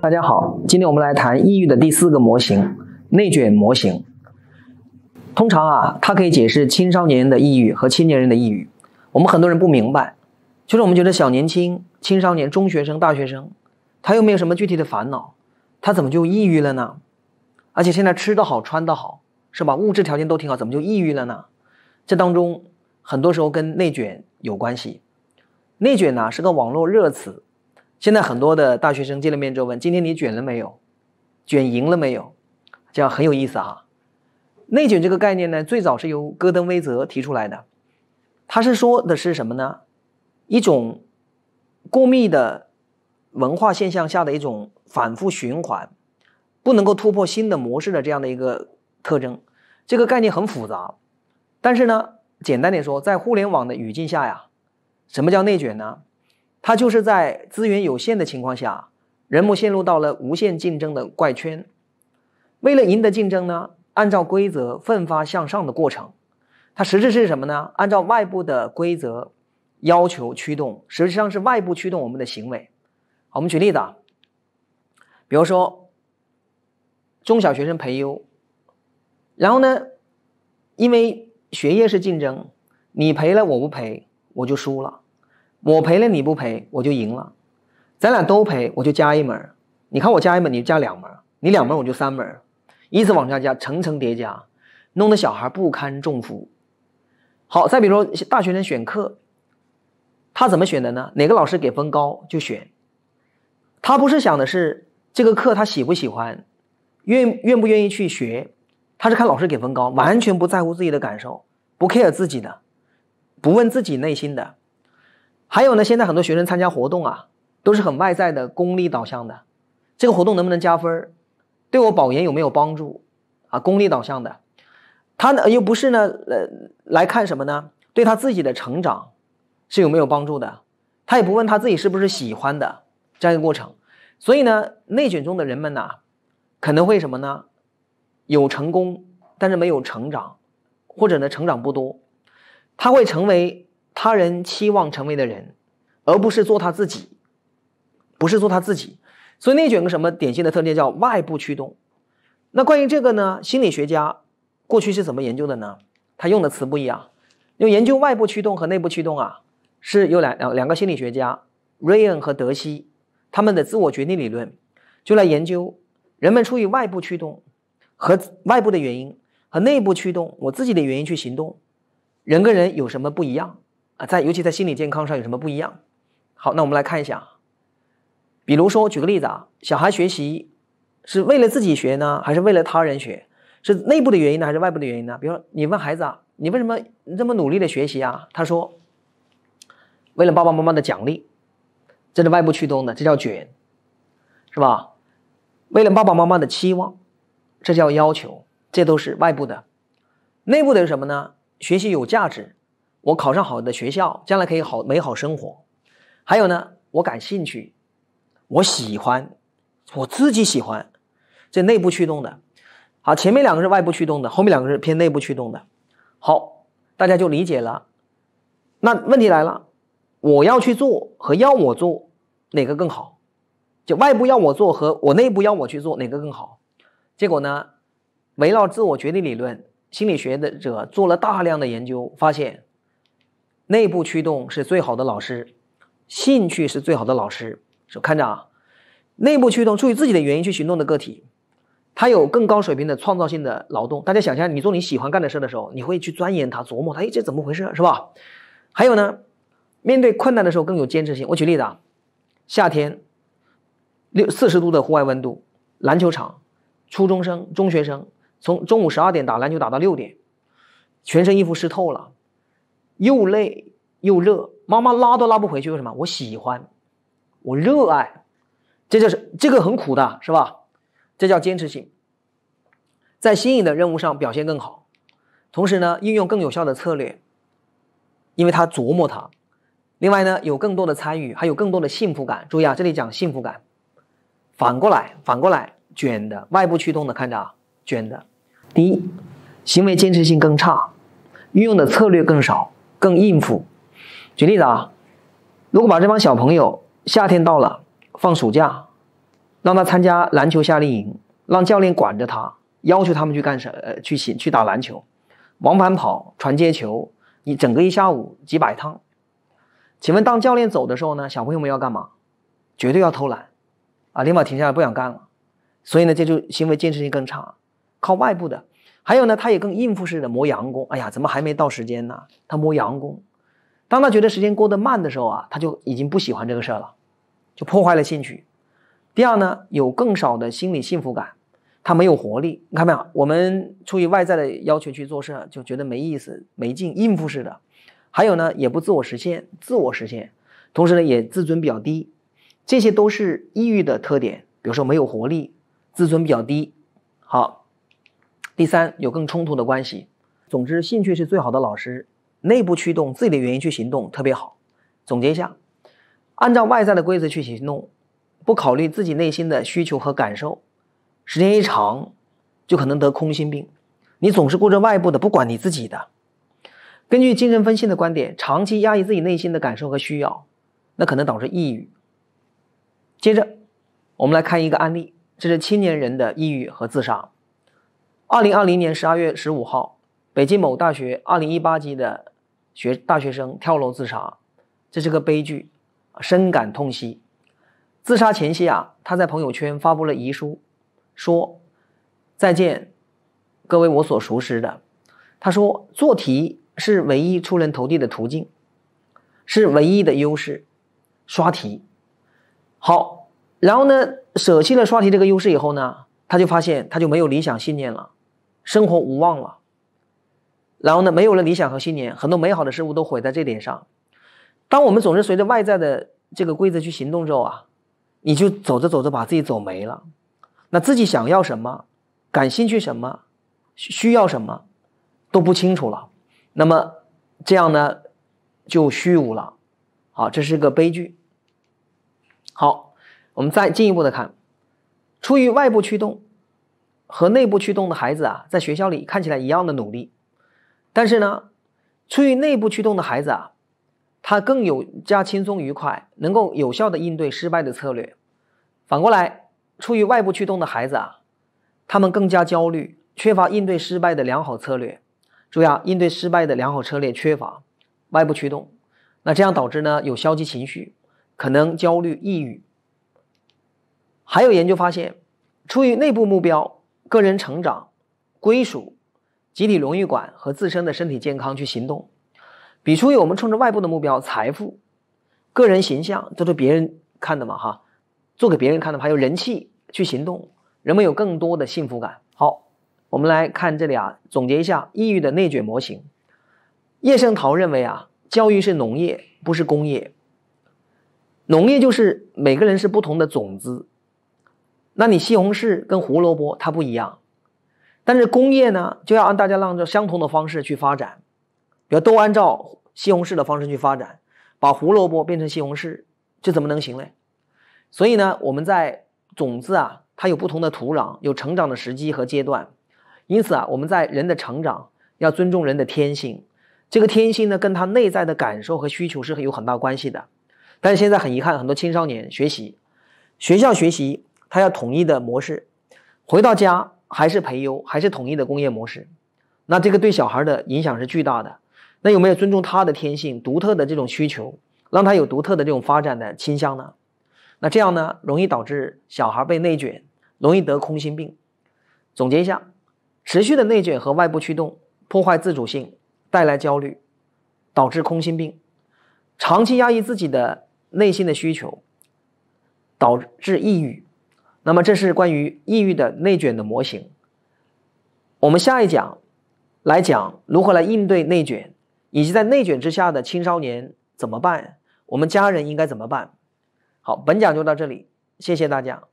大家好，今天我们来谈抑郁的第四个模型——内卷模型。通常啊，它可以解释青少年的抑郁和青年人的抑郁。我们很多人不明白，就是我们觉得小年轻、青少年、中学生、大学生，他又没有什么具体的烦恼，他怎么就抑郁了呢？而且现在吃的好，穿的好。是吧？物质条件都挺好，怎么就抑郁了呢？这当中很多时候跟内卷有关系。内卷呢是个网络热词，现在很多的大学生见了面之后问：“今天你卷了没有？卷赢了没有？”这样很有意思啊。内卷这个概念呢，最早是由戈登威泽提出来的。他是说的是什么呢？一种过密的文化现象下的一种反复循环，不能够突破新的模式的这样的一个。特征，这个概念很复杂，但是呢，简单点说，在互联网的语境下呀，什么叫内卷呢？它就是在资源有限的情况下，人们陷入到了无限竞争的怪圈。为了赢得竞争呢，按照规则奋发向上的过程，它实质是什么呢？按照外部的规则要求驱动，实际上是外部驱动我们的行为。我们举例子啊，比如说中小学生培优。然后呢，因为学业是竞争，你赔了我不赔我就输了，我赔了你不赔我就赢了，咱俩都赔我就加一门你看我加一门你就加两门你两门我就三门依次往下加，层层叠加，弄得小孩不堪重负。好，再比如说大学生选课，他怎么选的呢？哪个老师给分高就选，他不是想的是这个课他喜不喜欢，愿愿不愿意去学。他是看老师给分高，完全不在乎自己的感受，不 care 自己的，不问自己内心的。还有呢，现在很多学生参加活动啊，都是很外在的功利导向的，这个活动能不能加分儿，对我保研有没有帮助啊？功利导向的，他呢又不是呢，呃，来看什么呢？对他自己的成长是有没有帮助的？他也不问他自己是不是喜欢的这样一个过程。所以呢，内卷中的人们呢，可能会什么呢？有成功，但是没有成长，或者呢，成长不多，他会成为他人期望成为的人，而不是做他自己，不是做他自己。所以那有个什么典型的特点叫外部驱动。那关于这个呢，心理学家过去是怎么研究的呢？他用的词不一样，用研究外部驱动和内部驱动啊，是有两两两个心理学家 Ryan 和德西他们的自我决定理论就来研究人们出于外部驱动。和外部的原因和内部驱动，我自己的原因去行动，人跟人有什么不一样啊？在尤其在心理健康上有什么不一样？好，那我们来看一下，比如说举个例子啊，小孩学习是为了自己学呢，还是为了他人学？是内部的原因呢，还是外部的原因呢？比如说你问孩子啊，你为什么这么努力的学习啊？他说为了爸爸妈妈的奖励，这是外部驱动的，这叫卷，是吧？为了爸爸妈妈的期望。这叫要求，这都是外部的。内部的是什么呢？学习有价值，我考上好的学校，将来可以好美好生活。还有呢，我感兴趣，我喜欢，我自己喜欢，这内部驱动的。好，前面两个是外部驱动的，后面两个是偏内部驱动的。好，大家就理解了。那问题来了，我要去做和要我做哪个更好？就外部要我做和我内部要我去做哪个更好？结果呢？围绕自我决定理论，心理学的者做了大量的研究，发现内部驱动是最好的老师，兴趣是最好的老师。说看着啊，内部驱动出于自己的原因去行动的个体，他有更高水平的创造性的劳动。大家想象，你做你喜欢干的事的时候，你会去钻研它，琢磨它，哎，这怎么回事，是吧？还有呢，面对困难的时候更有坚持性。我举例子啊，夏天六四十度的户外温度，篮球场。初中生、中学生从中午十二点打篮球打到六点，全身衣服湿透了，又累又热，妈妈拉都拉不回去。为什么？我喜欢，我热爱，这就是这个很苦的是吧？这叫坚持性，在新颖的任务上表现更好，同时呢，运用更有效的策略，因为他琢磨它。另外呢，有更多的参与，还有更多的幸福感。注意啊，这里讲幸福感。反过来，反过来。卷的外部驱动的看着啊，卷的，第一行为坚持性更差，运用的策略更少，更应付。举例子啊，如果把这帮小朋友夏天到了放暑假，让他参加篮球夏令营，让教练管着他，要求他们去干什呃去行去打篮球，往返跑传接球，你整个一下午几百趟。请问当教练走的时候呢，小朋友们要干嘛？绝对要偷懒啊，立马停下来不想干了。所以呢，这就行为坚持性更差，靠外部的；还有呢，他也更应付式的磨洋工。哎呀，怎么还没到时间呢？他磨洋工，当他觉得时间过得慢的时候啊，他就已经不喜欢这个事儿了，就破坏了兴趣。第二呢，有更少的心理幸福感，他没有活力。你看没有？我们出于外在的要求去做事就觉得没意思、没劲，应付式的。还有呢，也不自我实现，自我实现，同时呢，也自尊比较低，这些都是抑郁的特点。比如说没有活力。自尊比较低，好。第三，有更冲突的关系。总之，兴趣是最好的老师，内部驱动自己的原因去行动特别好。总结一下，按照外在的规则去行动，不考虑自己内心的需求和感受，时间一长，就可能得空心病。你总是顾着外部的，不管你自己的。根据精神分析的观点，长期压抑自己内心的感受和需要，那可能导致抑郁。接着，我们来看一个案例。这是青年人的抑郁和自杀。二零二零年十二月十五号，北京某大学二零一八级的学大学生跳楼自杀，这是个悲剧，深感痛惜。自杀前夕啊，他在朋友圈发布了遗书，说：“再见，各位我所熟识的。”他说：“做题是唯一出人头地的途径，是唯一的优势，刷题好。”然后呢？舍弃了刷题这个优势以后呢，他就发现他就没有理想信念了，生活无望了。然后呢，没有了理想和信念，很多美好的事物都毁在这点上。当我们总是随着外在的这个规则去行动之后啊，你就走着走着把自己走没了。那自己想要什么，感兴趣什么，需要什么，都不清楚了。那么这样呢，就虚无了。好，这是一个悲剧。好。我们再进一步的看，出于外部驱动和内部驱动的孩子啊，在学校里看起来一样的努力，但是呢，出于内部驱动的孩子啊，他更有加轻松愉快，能够有效的应对失败的策略。反过来，出于外部驱动的孩子啊，他们更加焦虑，缺乏应对失败的良好策略。注意啊，应对失败的良好策略缺乏，外部驱动，那这样导致呢有消极情绪，可能焦虑、抑郁。还有研究发现，出于内部目标、个人成长、归属、集体荣誉感和自身的身体健康去行动，比出于我们冲着外部的目标、财富、个人形象，都是别人看的嘛哈，做给别人看的，还有人气去行动，人们有更多的幸福感。好，我们来看这里啊，总结一下抑郁的内卷模型。叶圣陶认为啊，教育是农业，不是工业。农业就是每个人是不同的种子。那你西红柿跟胡萝卜它不一样，但是工业呢就要按大家按照相同的方式去发展，比如都按照西红柿的方式去发展，把胡萝卜变成西红柿，这怎么能行呢？所以呢，我们在种子啊，它有不同的土壤，有成长的时机和阶段，因此啊，我们在人的成长要尊重人的天性，这个天性呢，跟他内在的感受和需求是有很大关系的。但是现在很遗憾，很多青少年学习，学校学习。他要统一的模式，回到家还是培优，还是统一的工业模式，那这个对小孩的影响是巨大的。那有没有尊重他的天性、独特的这种需求，让他有独特的这种发展的倾向呢？那这样呢，容易导致小孩被内卷，容易得空心病。总结一下，持续的内卷和外部驱动破坏自主性，带来焦虑，导致空心病，长期压抑自己的内心的需求，导致抑郁。那么这是关于抑郁的内卷的模型。我们下一讲来讲如何来应对内卷，以及在内卷之下的青少年怎么办，我们家人应该怎么办。好，本讲就到这里，谢谢大家。